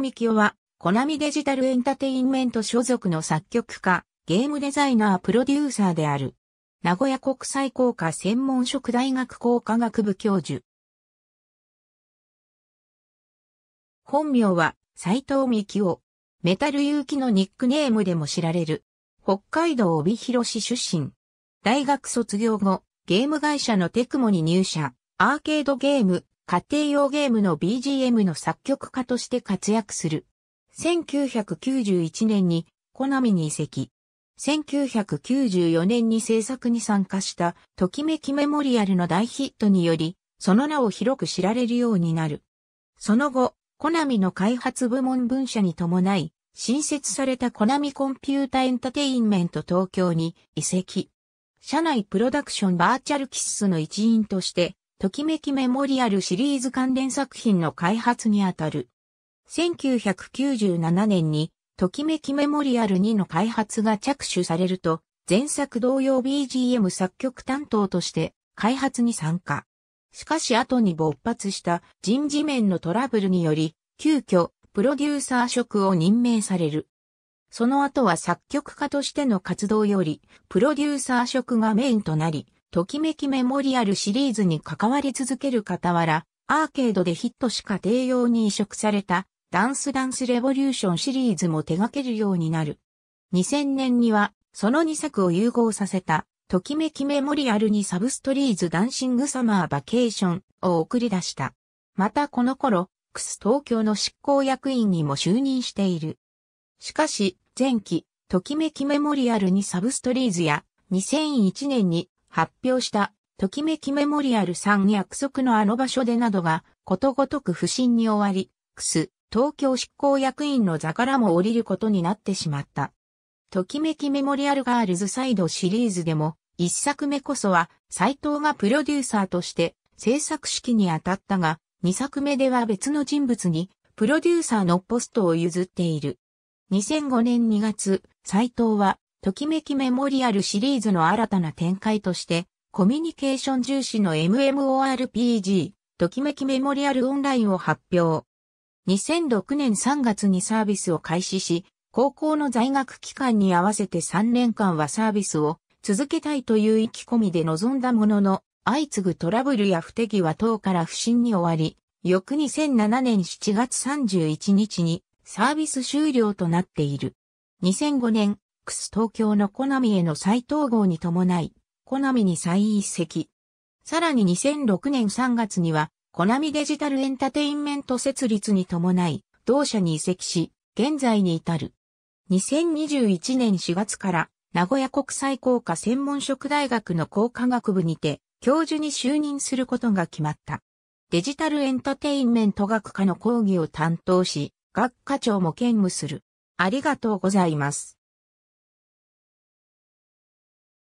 幹清は、コナミデジタルエンタテインメント所属の作曲家、ゲームデザイナープロデューサーである。名古屋国際工科専門職大学工科学部教授。本名は斎藤幹夫。メタル有機のニックネームでも知られる。北海道帯広市出身。大学卒業後、ゲーム会社のテクモに入社。アーケードゲーム、家庭用ゲームの BGM の作曲家として活躍する。1991年にコナミに移籍。1994年に制作に参加したときめきメモリアルの大ヒットにより、その名を広く知られるようになる。その後、コナミの開発部門分社に伴い、新設されたコナミコンピュータエンタテインメント東京に移籍。社内プロダクションバーチャルキッスの一員としてときめきメモリアルシリーズ関連作品の開発にあたる。1997年に、ときめきメモリアル2の開発が着手されると、前作同様 BGM 作曲担当として開発に参加。しかし後に勃発した人事面のトラブルにより、急遽プロデューサー職を任命される。その後は作曲家としての活動より、プロデューサー職がメインとなり、ときめきメモリアルシリーズに関わり続ける傍ら、アーケードでヒットしか低用に移植されたダンスダンスレボリューションシリーズも手掛けるようになる。2000年には、その2作を融合させた、ときめきメモリアルにサブストリーズダンシングサマーバケーションを送り出した。またこの頃、クス東京の執行役員にも就任している。しかし、前期、ときめきメモリアルにサブストリーズや、2001年に発表した、ときめきメモリアルさん約束のあの場所でなどが、ことごとく不審に終わり、くす、東京執行役員の座からも降りることになってしまった。ときめきメモリアルガールズサイドシリーズでも、一作目こそは、斎藤がプロデューサーとして制作式に当たったが、二作目では別の人物に、プロデューサーのポストを譲っている。2005年2月、斎藤はときめきメモリアルシリーズの新たな展開として、コミュニケーション重視の MMORPG、ときめきメモリアルオンラインを発表。2006年3月にサービスを開始し、高校の在学期間に合わせて3年間はサービスを続けたいという意気込みで臨んだものの、相次ぐトラブルや不手際等から不審に終わり、翌2007年7月31日にサービス終了となっている。2005年、東京のコナミへの再統合に伴い、コナミに再移籍。さらに2006年3月には、コナミデジタルエンタテインメント設立に伴い、同社に移籍し、現在に至る。2021年4月から、名古屋国際工科専門職大学の工科学部にて、教授に就任することが決まった。デジタルエンタテインメント学科の講義を担当し、学科長も兼務する。ありがとうございます。